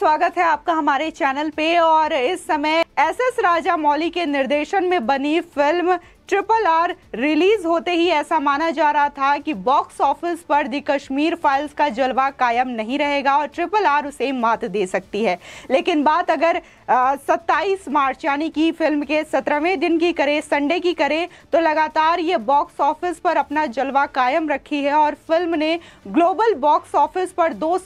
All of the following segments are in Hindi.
स्वागत है आपका हमारे चैनल पे और इस समय एसएस राजा मौली के निर्देशन में बनी फिल्म ट्रिपल आर रिलीज होते ही ऐसा माना जा रहा था कि बॉक्स ऑफिस पर दी कश्मीर फाइल्स का जलवा कायम नहीं रहेगा और ट्रिपल आर उसे मात दे सकती है लेकिन बात अगर सत्ताईस मार्च यानी कि फिल्म के सत्रहवें दिन की करे संडे की करे तो लगातार ये बॉक्स ऑफिस पर अपना जलवा कायम रखी है और फिल्म ने ग्लोबल बॉक्स ऑफिस पर दो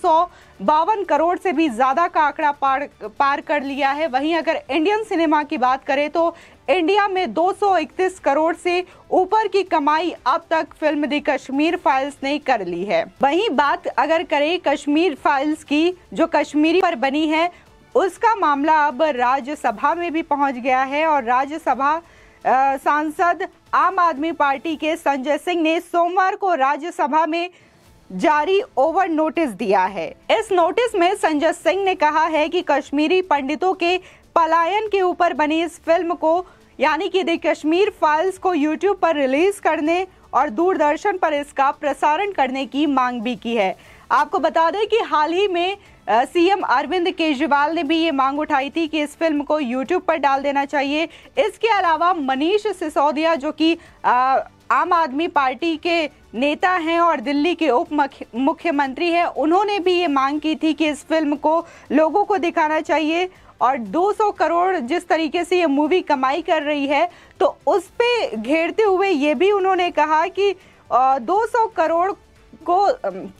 बावन करोड़ से भी ज़्यादा का आंकड़ा पार पार कर लिया है वहीं अगर इंडियन सिनेमा की बात करें तो इंडिया में 231 करोड़ से ऊपर की कमाई अब तक फिल्म दी कश्मीर फाइल्स ने कर ली है वहीं बात अगर करें कश्मीर फाइल्स की जो कश्मीरी पर बनी है उसका मामला अब राज्यसभा में भी पहुंच गया है और राज्यसभा सांसद आम आदमी पार्टी के संजय सिंह ने सोमवार को राज्यसभा में जारी ओवर नोटिस दिया है इस नोटिस में संजय सिंह ने कहा है कि कश्मीरी पंडितों के पलायन के ऊपर बनी इस फिल्म को यानी कि द कश्मीर फाइल्स को यूट्यूब पर रिलीज करने और दूरदर्शन पर इसका प्रसारण करने की मांग भी की है आपको बता दें कि हाल ही में सीएम अरविंद केजरीवाल ने भी ये मांग उठाई थी कि इस फिल्म को यूट्यूब पर डाल देना चाहिए इसके अलावा मनीष सिसोदिया जो कि आम आदमी पार्टी के नेता हैं और दिल्ली के उप मुख्यमंत्री हैं उन्होंने भी ये मांग की थी कि इस फिल्म को लोगों को दिखाना चाहिए और 200 करोड़ जिस तरीके से ये मूवी कमाई कर रही है तो उस पर घेरते हुए ये भी उन्होंने कहा कि 200 करोड़ को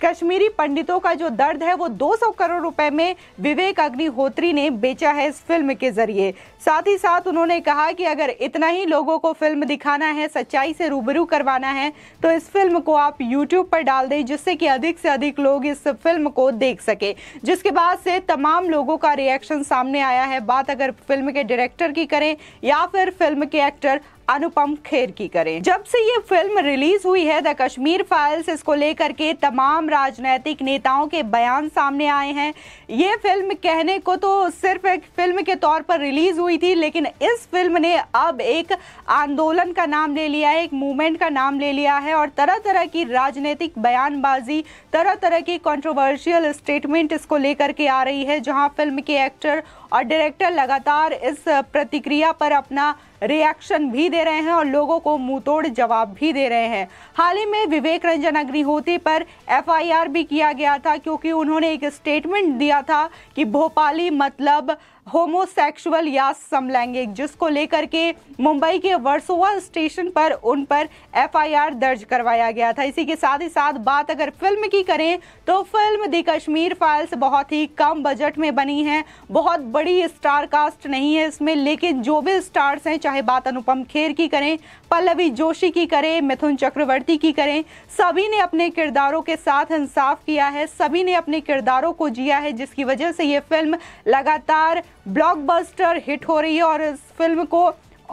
कश्मीरी पंडितों का जो दर्द है वो 200 करोड़ रुपए में विवेक अग्निहोत्री ने बेचा है इस फिल्म के जरिए साथ ही साथ उन्होंने कहा कि अगर इतना ही लोगों को फिल्म दिखाना है सच्चाई से रूबरू करवाना है तो इस फिल्म को आप यूट्यूब पर डाल दें जिससे कि अधिक से अधिक लोग इस फिल्म को देख सके जिसके बाद से तमाम लोगों का रिएक्शन सामने आया है बात अगर फिल्म के डायरेक्टर की करें या फिर फिल्म के एक्टर अनुपम खेर की करें जब से ये फिल्म रिलीज हुई है द कश्मीर फाइल्स इसको लेकर के तमाम राजनैतिक नेताओं के बयान सामने आए हैं ये फिल्म कहने को तो सिर्फ एक फिल्म के तौर पर रिलीज हुई थी लेकिन इस फिल्म ने अब एक आंदोलन का नाम ले लिया है एक मूवमेंट का नाम ले लिया है और तरह तरह की राजनीतिक बयानबाजी तरह तरह की कॉन्ट्रोवर्शियल स्टेटमेंट इसको लेकर के आ रही है जहां फिल्म के एक्टर और डायरेक्टर लगातार इस प्रतिक्रिया पर अपना रिएक्शन भी दे रहे हैं और लोगों को मुंहतोड़ जवाब भी दे रहे हैं हाल ही में विवेक रंजन अग्निहोत्री पर एफआईआर भी किया गया था क्योंकि उन्होंने एक स्टेटमेंट दिया था कि भोपाली मतलब होमोसेक्सुअल या समलैंगिक जिसको लेकर के मुंबई के वर्सोवा स्टेशन पर उन पर एफआईआर दर्ज करवाया गया था इसी के साथ ही साथ बात अगर फिल्म की करें तो फिल्म द कश्मीर फाइल्स बहुत ही कम बजट में बनी है बहुत बड़ी स्टार कास्ट नहीं है इसमें लेकिन जो भी स्टार्स हैं चाहे बात अनुपम खेर की करें पल्लवी जोशी की करें मिथुन चक्रवर्ती की करें सभी ने अपने किरदारों के साथ इंसाफ किया है सभी ने अपने किरदारों को जिया है जिसकी वजह से ये फिल्म लगातार ब्लॉकबस्टर हिट हो रही है और इस फिल्म को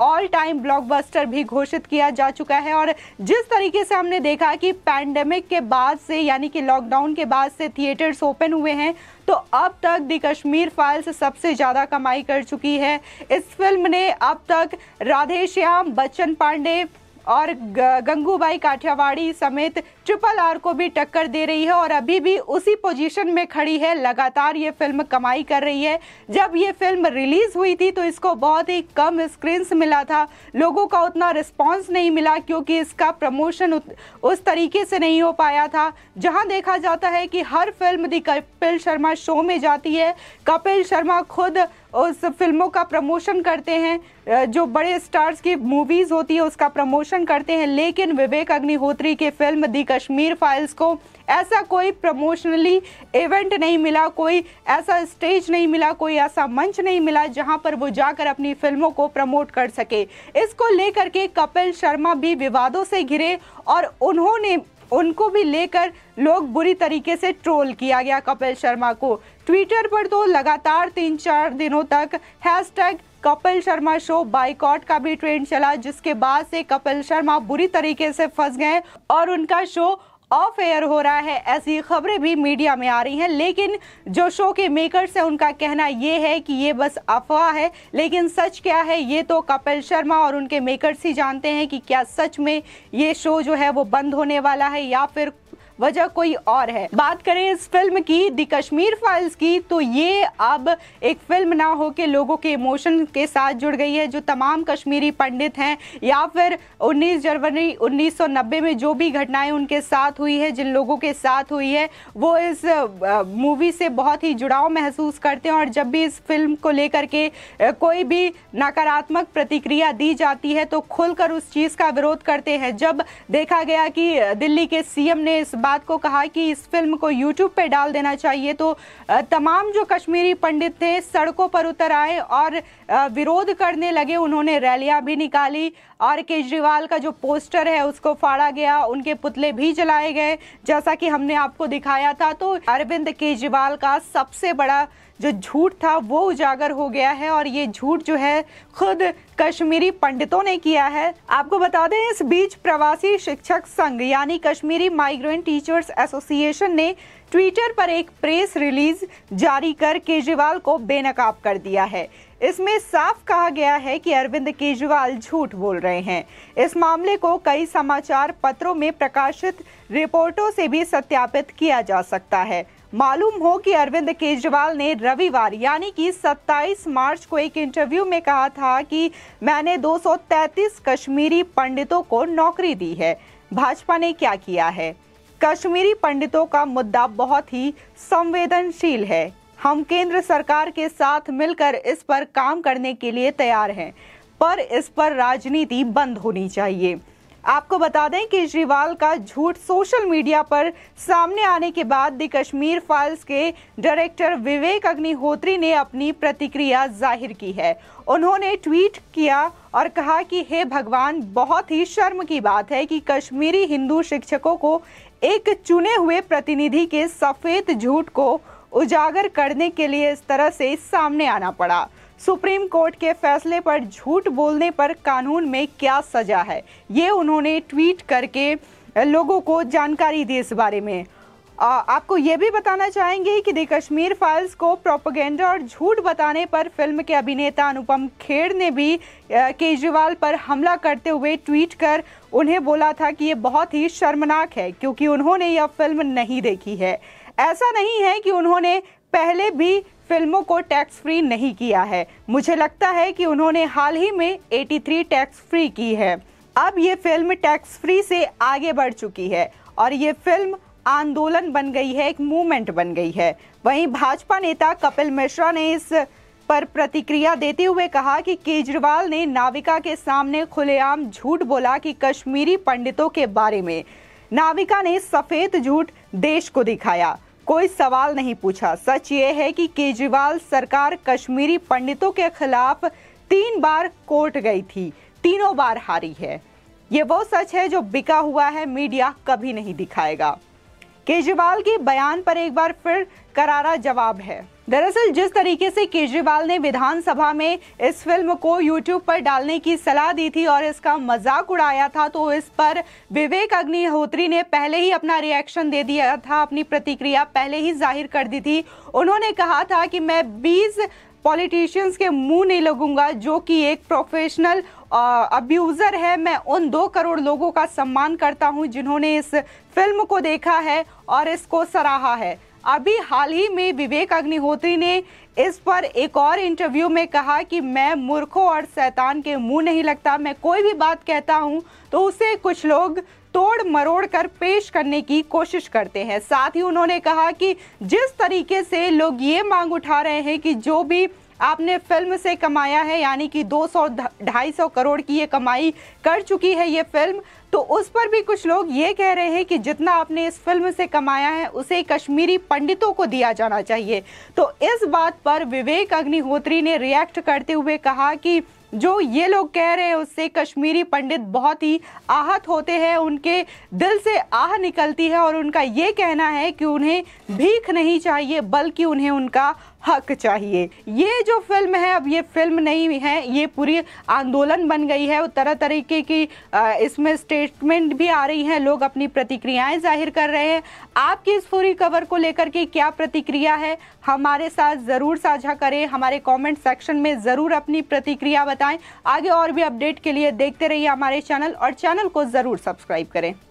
ऑल टाइम ब्लॉकबस्टर भी घोषित किया जा चुका है और जिस तरीके से हमने देखा कि पैंडेमिक के बाद से यानी कि लॉकडाउन के बाद से थिएटर्स ओपन हुए हैं तो अब तक दी कश्मीर फाइल्स सबसे ज़्यादा कमाई कर चुकी है इस फिल्म ने अब तक राधे श्याम बच्चन पांडे और गंगूबाई काठियावाड़ी समेत ट्रिपल आर को भी टक्कर दे रही है और अभी भी उसी पोजीशन में खड़ी है लगातार ये फिल्म कमाई कर रही है जब ये फिल्म रिलीज़ हुई थी तो इसको बहुत ही कम स्क्रीन्स मिला था लोगों का उतना रिस्पॉन्स नहीं मिला क्योंकि इसका प्रमोशन उस तरीके से नहीं हो पाया था जहाँ देखा जाता है कि हर film the Kapil Sharma show में जाती है कपिल शर्मा खुद उस फिल्मों का प्रमोशन करते हैं जो बड़े स्टार्स की मूवीज़ होती है उसका प्रमोशन प्रमोशन करते हैं लेकिन विवेक अग्निहोत्री के फिल्म दी कश्मीर फाइल्स को ऐसा कोई प्रमोशनली इवेंट नहीं मिला कोई ऐसा स्टेज नहीं मिला कोई ऐसा मंच नहीं मिला जहां पर वो जाकर अपनी फिल्मों को प्रमोट कर सके इसको लेकर के कपिल शर्मा भी विवादों से घिरे और उन्होंने उनको भी लेकर लोग बुरी तरीके से ट्रोल किया गया कपिल शर्मा को ट्विटर पर तो लगातार तीन चार दिनों तक hashtag Kapil Sharma show boycott का भी ट्रेंड चला जिसके बाद से कपिल शर्मा बुरी तरीके से फंस गए और उनका शो ऑफ एयर हो रहा है ऐसी खबरें भी मीडिया में आ रही हैं लेकिन जो शो के मेकर्स हैं उनका कहना ये है कि ये बस अफवाह है लेकिन सच क्या है ये तो कपिल शर्मा और उनके मेकर्स ही जानते हैं कि क्या सच में ये शो जो है वो बंद होने वाला है या फिर वजह कोई और है बात करें इस फिल्म की दी कश्मीर फाइल्स की तो ये अब एक फिल्म ना हो के लोगों के इमोशन के साथ जुड़ गई है जो तमाम कश्मीरी पंडित हैं या फिर 19 जनवरी 1990 में जो भी घटनाएं उनके साथ हुई है जिन लोगों के साथ हुई है वो इस मूवी से बहुत ही जुड़ाव महसूस करते हैं और जब भी इस फिल्म को लेकर के कोई भी नकारात्मक प्रतिक्रिया दी जाती है तो खुलकर उस चीज़ का विरोध करते हैं जब देखा गया कि दिल्ली के सीएम ने इस बात को कहा कि इस फिल्म को यूट्यूब पे डाल देना चाहिए तो तमाम जो कश्मीरी पंडित थे सड़कों पर उतर आए और विरोध करने लगे उन्होंने रैलियां भी निकाली और केजरीवाल का जो पोस्टर है उसको फाड़ा गया उनके पुतले भी जलाए गए जैसा कि हमने आपको दिखाया था तो अरविंद केजरीवाल का सबसे बड़ा जो झूठ था वो उजागर हो गया है और ये झूठ जो है खुद कश्मीरी पंडितों ने किया है आपको बता दें इस बीच प्रवासी शिक्षक संघ यानी कश्मीरी माइग्रेंट टीचर्स एसोसिएशन ने ट्विटर पर एक प्रेस रिलीज जारी कर केजरीवाल को बेनकाब कर दिया है इसमें साफ कहा गया है कि अरविंद केजरीवाल झूठ बोल रहे हैं इस मामले को कई समाचार पत्रों में प्रकाशित रिपोर्टों से भी सत्यापित किया जा सकता है मालूम हो कि अरविंद केजरीवाल ने रविवार यानी कि 27 मार्च को एक इंटरव्यू में कहा था कि मैंने 233 कश्मीरी पंडितों को नौकरी दी है भाजपा ने क्या किया है कश्मीरी पंडितों का मुद्दा बहुत ही संवेदनशील है हम केंद्र सरकार के साथ मिलकर इस पर काम करने के लिए तैयार हैं पर इस पर राजनीति बंद होनी चाहिए आपको बता दें कि केजरीवाल का झूठ सोशल मीडिया पर सामने आने के बाद दी कश्मीर फाइल्स के डायरेक्टर विवेक अग्निहोत्री ने अपनी प्रतिक्रिया जाहिर की है उन्होंने ट्वीट किया और कहा कि हे भगवान बहुत ही शर्म की बात है कि कश्मीरी हिंदू शिक्षकों को एक चुने हुए प्रतिनिधि के सफ़ेद झूठ को उजागर करने के लिए इस तरह से सामने आना पड़ा सुप्रीम कोर्ट के फैसले पर झूठ बोलने पर कानून में क्या सजा है ये उन्होंने ट्वीट करके लोगों को जानकारी दी इस बारे में आ, आपको ये भी बताना चाहेंगे कि दी कश्मीर फाइल्स को प्रोपोगेंडा और झूठ बताने पर फिल्म के अभिनेता अनुपम खेर ने भी केजरीवाल पर हमला करते हुए ट्वीट कर उन्हें बोला था कि ये बहुत ही शर्मनाक है क्योंकि उन्होंने यह फिल्म नहीं देखी है ऐसा नहीं है कि उन्होंने पहले भी फिल्मों को टैक्स फ्री नहीं किया है मुझे लगता है कि उन्होंने हाल ही में 83 टैक्स फ्री की है अब ये फिल्म टैक्स फ्री से आगे बढ़ चुकी है और ये फिल्म आंदोलन बन गई है एक मूवमेंट बन गई है वहीं भाजपा नेता कपिल मिश्रा ने इस पर प्रतिक्रिया देते हुए कहा कि केजरीवाल ने नाविका के सामने खुलेआम झूठ बोला कि कश्मीरी पंडितों के बारे में नाविका ने सफ़ेद झूठ देश को दिखाया कोई सवाल नहीं पूछा सच ये है कि केजरीवाल सरकार कश्मीरी पंडितों के खिलाफ तीन बार कोर्ट गई थी तीनों बार हारी है ये वो सच है जो बिका हुआ है मीडिया कभी नहीं दिखाएगा केजरीवाल के बयान पर एक बार फिर करारा जवाब है दरअसल जिस तरीके से केजरीवाल ने विधानसभा में इस फिल्म को यूट्यूब पर डालने की सलाह दी थी और इसका मजाक उड़ाया था तो इस पर विवेक अग्निहोत्री ने पहले ही अपना रिएक्शन दे दिया था अपनी प्रतिक्रिया पहले ही जाहिर कर दी थी उन्होंने कहा था कि मैं बीस पॉलिटिशियंस के मुंह नहीं लगूंगा जो कि एक प्रोफेशनल अब्यूज़र है मैं उन दो करोड़ लोगों का सम्मान करता हूँ जिन्होंने इस फिल्म को देखा है और इसको सराहा है अभी हाल ही में विवेक अग्निहोत्री ने इस पर एक और इंटरव्यू में कहा कि मैं मूर्खों और शैतान के मुंह नहीं लगता मैं कोई भी बात कहता हूं तो उसे कुछ लोग तोड़ मरोड़ कर पेश करने की कोशिश करते हैं साथ ही उन्होंने कहा कि जिस तरीके से लोग ये मांग उठा रहे हैं कि जो भी आपने फिल्म से कमाया है यानी कि 200 250 करोड़ की ये कमाई कर चुकी है ये फिल्म तो उस पर भी कुछ लोग ये कह रहे हैं कि जितना आपने इस फिल्म से कमाया है उसे कश्मीरी पंडितों को दिया जाना चाहिए तो इस बात पर विवेक अग्निहोत्री ने रिएक्ट करते हुए कहा कि जो ये लोग कह रहे हैं उससे कश्मीरी पंडित बहुत ही आहत होते हैं उनके दिल से आह निकलती है और उनका ये कहना है कि उन्हें भीख नहीं चाहिए बल्कि उन्हें उनका हक चाहिए ये जो फिल्म है अब ये फिल्म नहीं है ये पूरी आंदोलन बन गई है तरह तरीके की इसमें स्टेटमेंट भी आ रही हैं लोग अपनी प्रतिक्रियाएं जाहिर कर रहे हैं आपकी इस पूरी खबर को लेकर के क्या प्रतिक्रिया है हमारे साथ ज़रूर साझा करें हमारे कमेंट सेक्शन में ज़रूर अपनी प्रतिक्रिया बताएं आगे और भी अपडेट के लिए देखते रहिए हमारे चैनल और चैनल को ज़रूर सब्सक्राइब करें